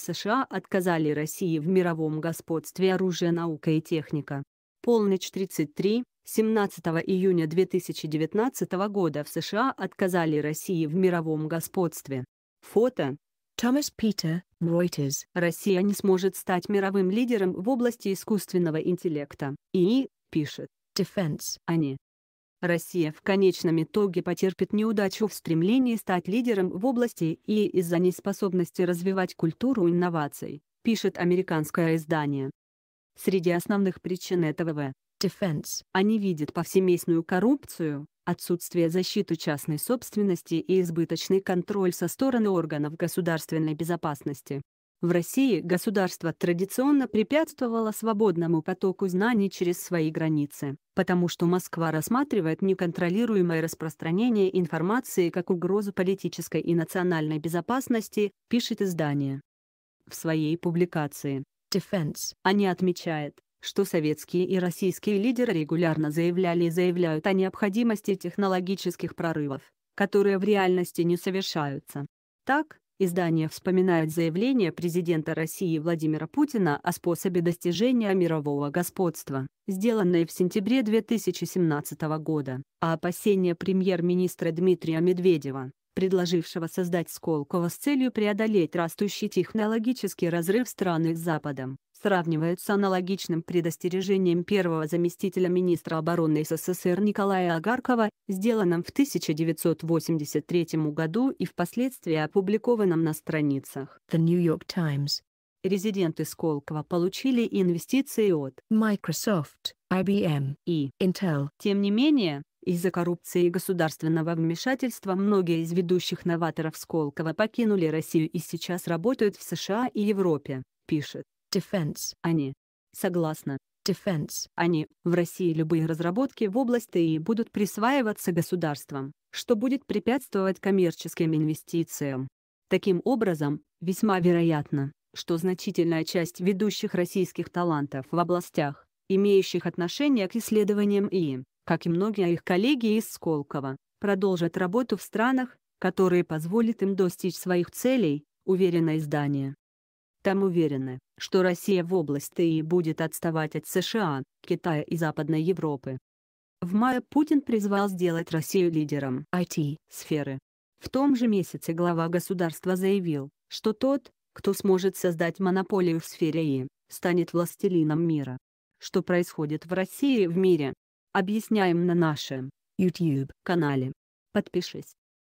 США отказали России в мировом господстве оружия, наука и техника. Полночь 33, 17 июня 2019 года в США отказали России в мировом господстве. Фото. Томас Питер, Reuters. Россия не сможет стать мировым лидером в области искусственного интеллекта. И, пишет, Defense. Они Россия в конечном итоге потерпит неудачу в стремлении стать лидером в области и из-за неспособности развивать культуру инноваций, пишет американское издание. Среди основных причин этого в Defense. Они видят повсеместную коррупцию, отсутствие защиты частной собственности и избыточный контроль со стороны органов государственной безопасности. В России государство традиционно препятствовало свободному потоку знаний через свои границы, потому что Москва рассматривает неконтролируемое распространение информации как угрозу политической и национальной безопасности, пишет издание. В своей публикации Defense они отмечают, что советские и российские лидеры регулярно заявляли и заявляют о необходимости технологических прорывов, которые в реальности не совершаются. Так, Издание вспоминает заявление президента России Владимира Путина о способе достижения мирового господства, сделанное в сентябре 2017 года, а опасения премьер-министра Дмитрия Медведева, предложившего создать Сколково с целью преодолеть растущий технологический разрыв страны с Западом, сравнивают с аналогичным предостережением первого заместителя министра обороны СССР Николая Агаркова, сделанным в 1983 году и впоследствии опубликованным на страницах The New York Times. Резиденты Сколково получили инвестиции от Microsoft, IBM и Intel. Тем не менее, из-за коррупции и государственного вмешательства многие из ведущих новаторов Сколково покинули Россию и сейчас работают в США и Европе, пишет. Defense. Они. А Согласно. Defense. Они. А в России любые разработки в области ИИ будут присваиваться государством, что будет препятствовать коммерческим инвестициям. Таким образом, весьма вероятно, что значительная часть ведущих российских талантов в областях, имеющих отношение к исследованиям ИИ, как и многие их коллеги из Сколково, продолжат работу в странах, которые позволят им достичь своих целей, уверено издание. Там уверены, что Россия в области и будет отставать от США, Китая и Западной Европы. В мае Путин призвал сделать Россию лидером IT-сферы. В том же месяце глава государства заявил, что тот, кто сможет создать монополию в сфере И, станет властелином мира. Что происходит в России и в мире? Объясняем на нашем YouTube-канале. Подпишись.